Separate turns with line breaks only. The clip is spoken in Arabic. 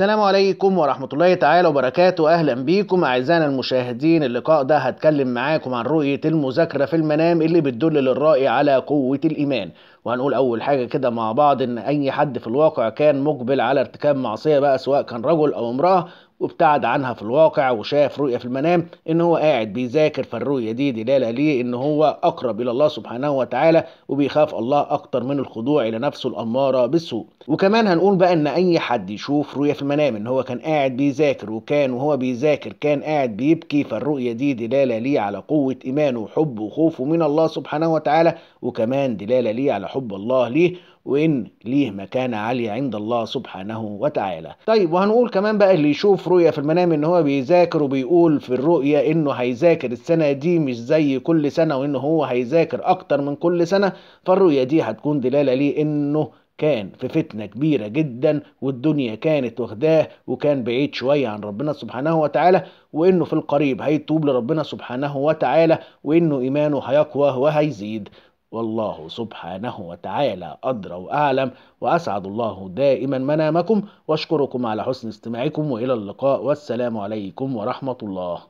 السلام عليكم ورحمة الله تعالى وبركاته أهلا بيكم أعزائنا المشاهدين اللقاء ده هتكلم معاكم عن رؤية المذاكرة في المنام اللي بتدل للرأي على قوة الإيمان وهنقول أول حاجة كده مع بعض إن أي حد في الواقع كان مقبل على ارتكاب معصية بقى سواء كان رجل أو امرأة وابتعد عنها في الواقع وشاف رؤية في المنام ان هو قاعد بيذاكر فالرؤية دي دلالة ليه ان هو اقرب الى الله سبحانه وتعالى وبيخاف الله اكتر من الخضوع الى نفسه الامارة بالسوء وكمان هنقول بقى ان اي حد يشوف رؤية في المنام ان هو كان قاعد بيذاكر وكان وهو بيذاكر كان قاعد بيبكي فالرؤية دي دلالة ليه على قوة ايمانه وحبه وخوفه من الله سبحانه وتعالى وكمان دلالة ليه على حب الله ليه وإن ليه مكانة عالية عند الله سبحانه وتعالى طيب وهنقول كمان بقى اللي يشوف رؤية في المنام إن هو بيذاكر وبيقول في الرؤية إنه هيذاكر السنة دي مش زي كل سنة وإن هو هيذاكر أكتر من كل سنة فالرؤية دي هتكون دلالة ليه إنه كان في فتنة كبيرة جدا والدنيا كانت واخداه وكان بعيد شوية عن ربنا سبحانه وتعالى وإنه في القريب هيتوب لربنا سبحانه وتعالى وإنه إيمانه هيقوى وهيزيد والله سبحانه وتعالى أدرى وأعلم وأسعد الله دائما منامكم وأشكركم على حسن استماعكم وإلى اللقاء والسلام عليكم ورحمة الله